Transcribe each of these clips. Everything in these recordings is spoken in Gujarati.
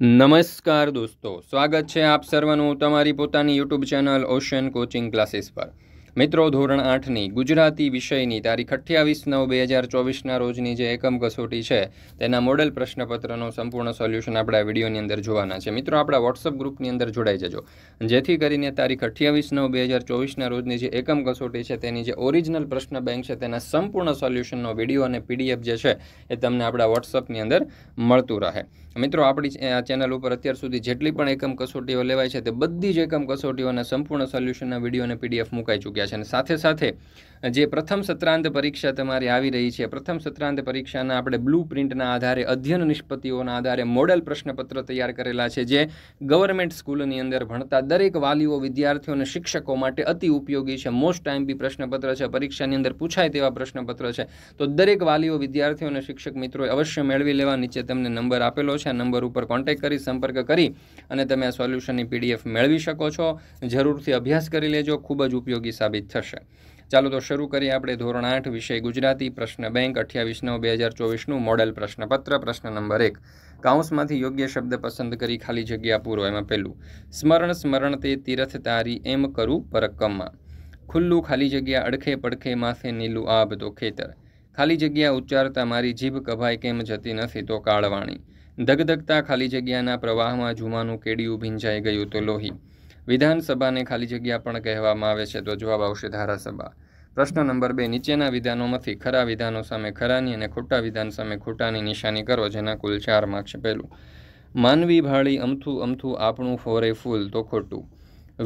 નમસ્કાર દોસ્તો સ્વાગત છે આપ સર્વનું તમારી પોતાની YouTube channel ocean coaching classes પર મિત્રો ધોરણ આઠની ગુજરાતી વિષયની તારીખ અઠ્યાવીસ નવ બે હજાર ચોવીસના રોજની જે એકમ કસોટી છે તેના મોડેલ પ્રશ્નપત્રનો સંપૂર્ણ સોલ્યુશન આપણા વિડીયોની અંદર જોવાના છે મિત્રો આપણા વોટ્સઅપ ગ્રુપની અંદર જોડાઈ જજો જેથી કરીને તારીખ અઠ્યાવીસ નવ બે હજાર ચોવીસના રોજની જે એકમ કસોટી છે તેની જે ઓરિજિનલ પ્રશ્ન બેંક છે તેના સંપૂર્ણ સોલ્યુશનનો વિડીયો અને પીડીએફ જે છે એ તમને આપણા વોટ્સઅપની અંદર મળતું રહે મિત્રો આપણી ચેનલ ઉપર અત્યાર સુધી જેટલી પણ એકમ કસોટીઓ લેવાય છે તે બધી જ એકમ કસોટીઓના સંપૂર્ણ સોલ્યુશનના વિડીયો અને પીડીએફ મુકાઈ ચૂક્યા રહ્યા છે અને સાથે સાથે જે પ્રથમ સત્રાંત પરીક્ષા તમારી આવી રહી છે પ્રથમ સત્રાંત પરીક્ષાના આપણે બ્લુ પ્રિન્ટના આધારે અધ્યયન નિષ્પત્તિઓના આધારે મોડલ પ્રશ્નપત્ર તૈયાર કરેલા છે જે ગવર્મેન્ટ સ્કૂલની અંદર ભણતા દરેક વાલીઓ વિદ્યાર્થીઓ અને શિક્ષકો માટે અતિ ઉપયોગી છે મોસ્ટ ટાઈમ બી પ્રશ્નપત્ર છે પરીક્ષાની અંદર પૂછાય તેવા પ્રશ્નપત્ર છે તો દરેક વાલીઓ વિદ્યાર્થીઓ અને શિક્ષક મિત્રોએ અવશ્ય મેળવી લેવા નીચે તમને નંબર આપેલો છે આ નંબર ઉપર કોન્ટેક્ટ કરી સંપર્ક કરી અને તમે આ સોલ્યુશનની પીડીએફ મેળવી શકો છો જરૂરથી અભ્યાસ કરી લેજો ખૂબ જ ઉપયોગી સાબિત સાબિત થશે ચાલો તો શરૂ કરીએ આપણે ધોરણ આઠ વિષય ગુજરાતી પ્રશ્ન બેંક અઠ્યાવીસ નવ બે હજાર ચોવીસનું મોડલ પ્રશ્નપત્ર પ્રશ્ન નંબર એક કાઉન્સમાંથી યોગ્ય શબ્દ પસંદ કરી ખાલી જગ્યા પૂરો એમાં પહેલું સ્મરણ સ્મરણ તે તીર્થ તારી એમ કરું પરક્કમમાં ખુલ્લું ખાલી જગ્યા અડખે પડખે માથે નીલું આબ તો ખેતર ખાલી જગ્યા ઉચ્ચારતા મારી જીભ કભાઈ કેમ જતી નથી તો કાળવાણી ધગધગતા ખાલી જગ્યાના પ્રવાહમાં જુમાનું કેડિયું ભીંજાઈ ગયું તો લોહી વિધાનસભાને ખાલી જગ્યા પણ કહેવામાં આવે છે તો જવાબ આવશે ધારાસભા પ્રશ્ન નંબર બે નીચેના વિધાનોમાંથી ખરા વિધાનો સામે ખરાની અને ખોટા વિધાન સામે ખોટાની નિશાની કરો જેના કુલ ચાર માર્ક છે પહેલું માનવી ભાળી અમથું અમથું આપણું ફોરે ફૂલ તો ખોટું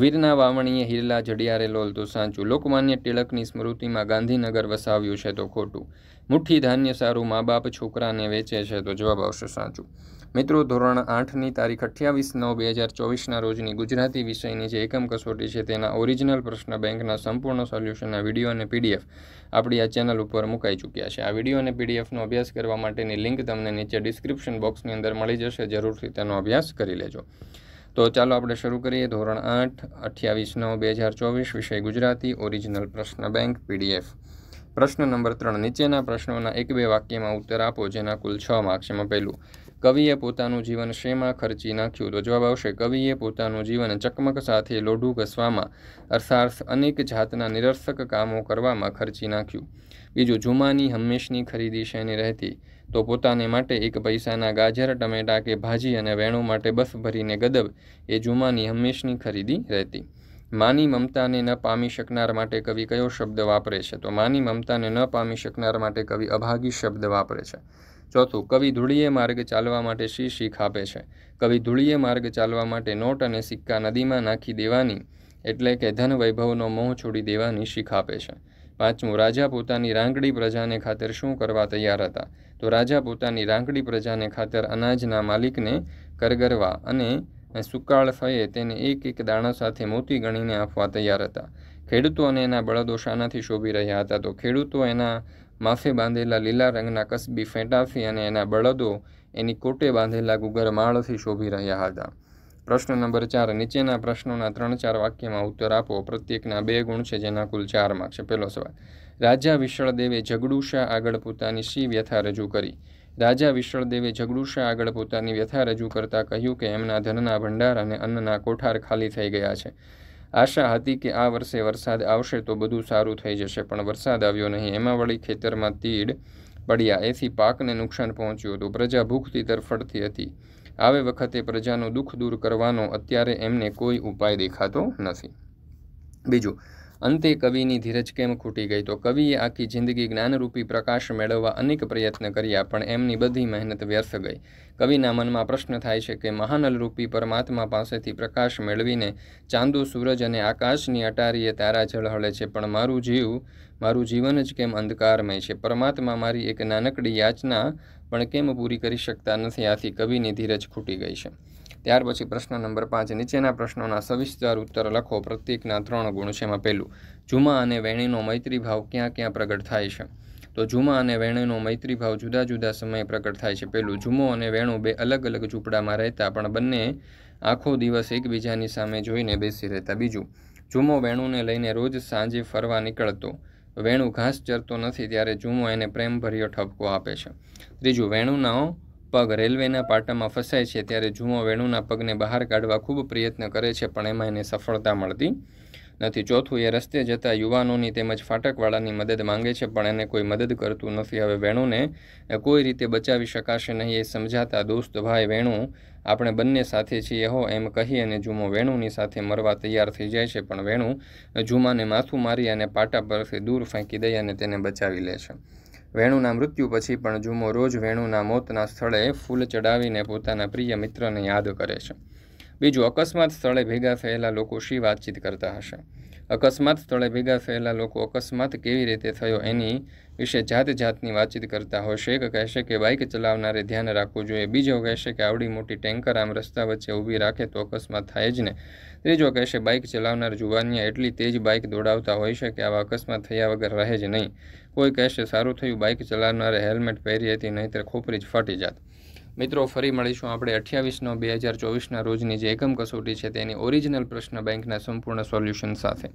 વીરના વાવણીએ હિરલા જડિયારે લોલ તો સાચું લોકમાન્ય ટિળકની સ્મૃતિમાં ગાંધીનગર વસાવ્યું છે તો ખોટું મુઠ્ઠી ધાન્ય સારું મા બાપ છોકરાને વેચે છે તો જવાબ આવશે સાચું મિત્રો ધોરણ આઠની તારીખ અઠ્યાવીસ નવ બે હજાર ચોવીસના રોજની ગુજરાતી વિષયની જે એકમ કસોટી છે તેના ઓરિજિનલ પ્રશ્ન બેંકના સંપૂર્ણ સોલ્યુશનના વિડીયો અને પીડીએફ આપણી આ ચેનલ ઉપર મુકાઈ ચૂક્યા છે આ વિડીયો અને પીડીએફનો અભ્યાસ કરવા માટેની લિંક તમને નીચે ડિસ્ક્રિપ્શન બોક્સની અંદર મળી જશે જરૂરથી તેનો અભ્યાસ કરી લેજો તો ચાલો આપણે શરૂ કરીએ ધોરણ આઠ અઠ્યાવીસ નવ બે હજાર ચોવીસ વિષય ગુજરાતી ઓરિજિનલ પ્રશ્ન બેંક પીડીએફ પ્રશ્ન નંબર ત્રણ નીચેના પ્રશ્નોના એક બે વાક્યમાં ઉત્તર આપો જેના કુલ છ માર્ક્સમાં પહેલું કવિએ પોતાનું જીવન શેમાં ખર્ચી નાખ્યું તો જવાબ આવશે કવિએ પોતાનું જીવન ચકમક સાથે લોઢું ઘસવામાં અર્થાર્થ અનેક જાતના નિરર્થક કામો કરવામાં ખર્ચી નાખ્યું બીજું જુમાની હંમેશની ખરીદી શેની રહેતી તો પોતાને માટે એક પૈસાના ગાજર ટમેટા કે ભાજી અને વેણું માટે બસ ભરીને ગદબ એ જુમાની હંમેશની ખરીદી રહેતી માની મમતાને ન પામી શકનાર માટે કવિ કયો શબ્દ વાપરે છે તો માની મમતાને ન પામી શકનાર માટે કવિ અભાગી શબ્દ વાપરે છે ચોથું કવિ ધૂળીએ માર્ગ ચાલવા માટે શી શીખ આપે છે કવિ ધૂળીએ માર્ગ ચાલવા માટે નોટ અને સિક્કા નદીમાં નાખી દેવાની એટલે કે ધન વૈભવનો મોહ છોડી દેવાની શીખ આપે છે પાંચમું રાજા પોતાની રાંકડી પ્રજાને ખાતર શું કરવા તૈયાર હતા તો રાજા પોતાની રાંકડી પ્રજાને ખાતર અનાજના માલિકને કરગરવા અને સુકાળ ફયે તેને એક એક દાણા સાથે મોતી ગણીને આપવા તૈયાર હતા ખેડૂતો અને એના બળદો શાનાથી શોભી રહ્યા હતા તો ખેડૂતો એના માથે બાંધેલા લીલા રંગના કસબી ફેંટાથી અને એના બળદો એની કોટે બાંધેલા માળથી શોભી રહ્યા હતા પ્રશ્ન નંબર ચાર નીચેના પ્રશ્નોના ત્રણ ચાર વાક્યમાં ઉત્તર આપો પ્રત્યેકના બે ગુણ છે જેના કુલ ચાર માર્ક છે પહેલો સવાલ રાજા વિશળદેવે જગડુશા આગળ પોતાની શી વ્યથા રજૂ કરી રાજા વિશળદેવે જગડુશા આગળ પોતાની વ્યથા રજૂ કરતાં કહ્યું કે એમના ધનના ભંડાર અને અન્નના કોઠાર ખાલી થઈ ગયા છે આશા હતી કે આ વર્ષે વરસાદ આવશે તો બધું સારું થઈ જશે પણ વરસાદ આવ્યો નહીં એમાં વળી ખેતરમાં તીડ પડ્યા એથી પાકને નુકસાન પહોંચ્યું હતું પ્રજા ભૂખથી તરફડતી હતી આવે વખતે પ્રજાનું દુઃખ દૂર કરવાનો અત્યારે એમને કોઈ ઉપાય દેખાતો નથી બીજું અંતે કવિની ધીરજ કેમ ખૂટી ગઈ તો કવિએ આખી જિંદગી જ્ઞાનરૂપી પ્રકાશ મેળવવા અનેક પ્રયત્ન કર્યા પણ એમની બધી મહેનત વ્યર્થ ગઈ કવિના મનમાં પ્રશ્ન થાય છે કે મહાનલરૂપી પરમાત્મા પાસેથી પ્રકાશ મેળવીને ચાંદો સૂરજ અને આકાશની અટારીએ તારા ઝળહળે છે પણ મારું જીવ મારું જીવન જ કેમ અંધકારમય છે પરમાત્મા મારી એક નાનકડી યાચના પણ કેમ પૂરી કરી શકતા નથી આથી કવિની ધીરજ ખૂટી ગઈ છે ત્યાર પછી પ્રશ્ન નંબર પાંચ નીચેના પ્રશ્નોના સવિસ્તાર ઉત્તર લખો પ્રત્યેકના ત્રણ ગુણ છે એમાં પહેલું જુમા અને વેણીનો મૈત્રીભાવ ક્યાં ક્યાં પ્રગટ થાય છે તો જુમા અને વેણીનો મૈત્રીભાવ જુદા જુદા સમયે પ્રગટ થાય છે પહેલું જુમો અને વેણુ બે અલગ અલગ ઝૂંપડામાં રહેતા પણ બંને આખો દિવસ એકબીજાની સામે જોઈને બેસી રહેતા બીજું જુમો વેણુને લઈને રોજ સાંજે ફરવા નીકળતો વેણુ ઘાસ ચરતો નથી ત્યારે જુમો એને પ્રેમભર્યો ઠપકો આપે છે ત્રીજું વેણુના પગ રેલવેના પાટામાં ફસાય છે ત્યારે જુઓ વેણુના પગને બહાર કાઢવા ખૂબ પ્રયત્ન કરે છે પણ એમાં એને સફળતા મળતી નથી ચોથું એ રસ્તે જતા યુવાનોની તેમજ ફાટકવાળાની મદદ માંગે છે પણ એને કોઈ મદદ કરતું નથી હવે વેણુને કોઈ રીતે બચાવી શકાશે નહીં એ સમજાતા દોસ્ત ભાઈ વેણુ આપણે બંને સાથે છીએ હો એમ કહી અને જુમો વેણુની સાથે મરવા તૈયાર થઈ જાય છે પણ વેણુ જુમાને માથું મારી અને પાટા પરથી દૂર ફેંકી દઈ અને તેને બચાવી લે છે વેણુના મૃત્યુ પછી પણ જુમો રોજ વેણુના મોતના સ્થળે ફૂલ ચડાવીને પોતાના પ્રિય મિત્રને યાદ કરે છે બીજું અકસ્માત સ્થળે ભેગા થયેલા લોકો શી વાતચીત કરતા હશે અકસ્માત સ્થળે ભેગા થયેલા લોકો અકસ્માત કેવી રીતે થયો એની વિશે જાત જાતની વાતચીત કરતા હશે એક કહેશે કે બાઇક ચલાવનારે ધ્યાન રાખવું જોઈએ બીજો કહેશે કે આવડી મોટી ટેન્કર આમ રસ્તા વચ્ચે ઊભી રાખે તો અકસ્માત થાય જ ને ત્રીજો કહેશે બાઇક ચલાવનાર જુવાનિયા એટલી તેજ બાઇક દોડાવતા હોય છે કે આવા અકસ્માત થયા વગર રહે જ નહીં કોઈ કહેશે સારું થયું બાઇક ચલાવનારે હેલ્મેટ પહેરી હતી નહીંતર ખોપરી જ ફાટી જાત મિત્રો ફરી મળીશું આપણે અઠ્યાવીસ નવ બે હજાર ચોવીસના રોજની જે એકમ કસોટી છે તેની ઓરિજિનલ પ્રશ્ન બેંકના સંપૂર્ણ સોલ્યુશન સાથે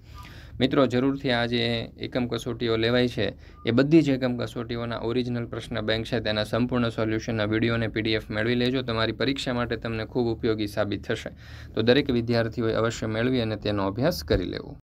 મિત્રો જરૂરથી આ જે એકમ કસોટીઓ લેવાય છે એ બધી જ એકમ કસોટીઓના ઓરિજિનલ પ્રશ્ન બેંક છે તેના સંપૂર્ણ સોલ્યુશનના વિડીયો અને પીડીએફ મેળવી લેજો તમારી પરીક્ષા માટે તમને ખૂબ ઉપયોગી સાબિત થશે તો દરેક વિદ્યાર્થીઓએ અવશ્ય મેળવી અને તેનો અભ્યાસ કરી લેવો